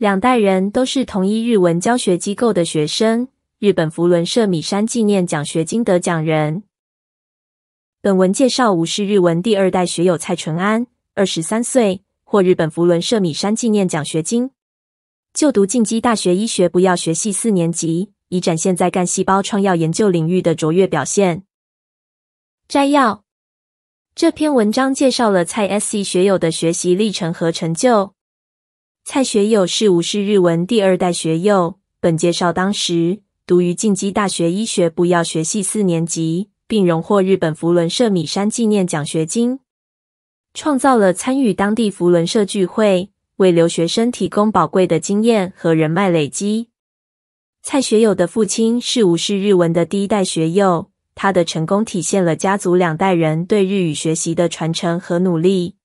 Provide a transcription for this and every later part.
两代人都是同一日文教学机构的学生。日本福伦社米山纪念奖学金得奖人。本文介绍吴氏日文第二代学友蔡淳安，二十三岁，获日本福伦社米山纪念奖学金，就读进击大学医学不药学系四年级，已展现在干细胞创药研究领域的卓越表现。摘要：这篇文章介绍了蔡 S 学友的学习历程和成就。蔡学友是吴氏日文第二代学友。本介绍当时读于进击大学医学部药学系四年级，并荣获日本福伦社米山纪念奖学金，创造了参与当地福伦社聚会，为留学生提供宝贵的经验和人脉累积。蔡学友的父亲是吴氏日文的第一代学友，他的成功体现了家族两代人对日语学习的传承和努力。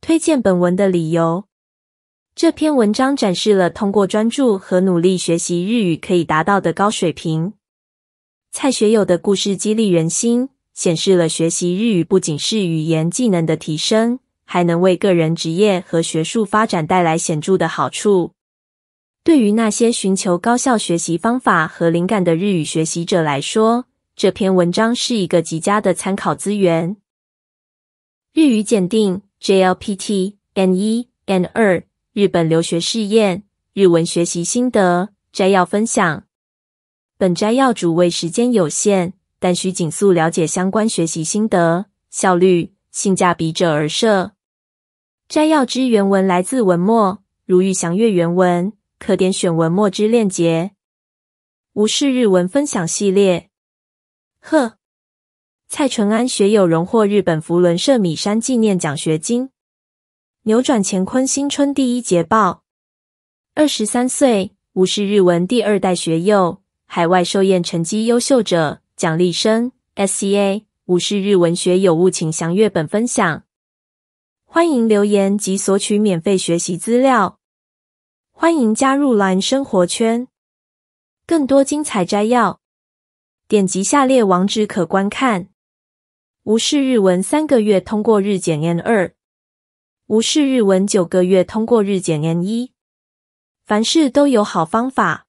推荐本文的理由。这篇文章展示了通过专注和努力学习日语可以达到的高水平。蔡学友的故事激励人心，显示了学习日语不仅是语言技能的提升，还能为个人职业和学术发展带来显著的好处。对于那些寻求高效学习方法和灵感的日语学习者来说，这篇文章是一个极佳的参考资源。日语检定 （JLPT）N 一、N 二。日本留学试验日文学习心得摘要分享。本摘要主为时间有限，但需紧速了解相关学习心得效率性价比者而设。摘要之原文来自文末，如欲详阅原文，可点选文末之链接。无视日文分享系列。呵，蔡淳安学友荣获日本福伦社米山纪念奖学金。扭转乾坤，新春第一捷报！二十三岁，武士日文第二代学幼，海外受验成绩优秀者，奖励生。S C A。武士日文学有误，请详阅本分享。欢迎留言及索取免费学习资料。欢迎加入蓝生活圈，更多精彩摘要，点击下列网址可观看。吴氏日文三个月通过日检 N 二。无视日文，九个月通过日检 N 一。凡事都有好方法。